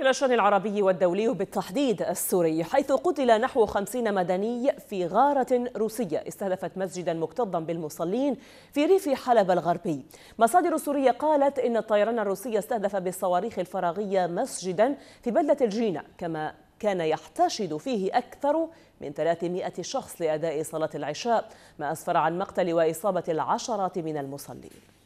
إلى الشأن العربي والدولي وبالتحديد السوري حيث قتل نحو خمسين مدني في غارة روسية استهدفت مسجدا مكتظا بالمصلين في ريف حلب الغربي مصادر سورية قالت إن الطيران الروسي استهدف بالصواريخ الفراغية مسجدا في بلدة الجينة كما كان يحتشد فيه أكثر من 300 شخص لأداء صلاة العشاء ما أسفر عن مقتل وإصابة العشرات من المصلين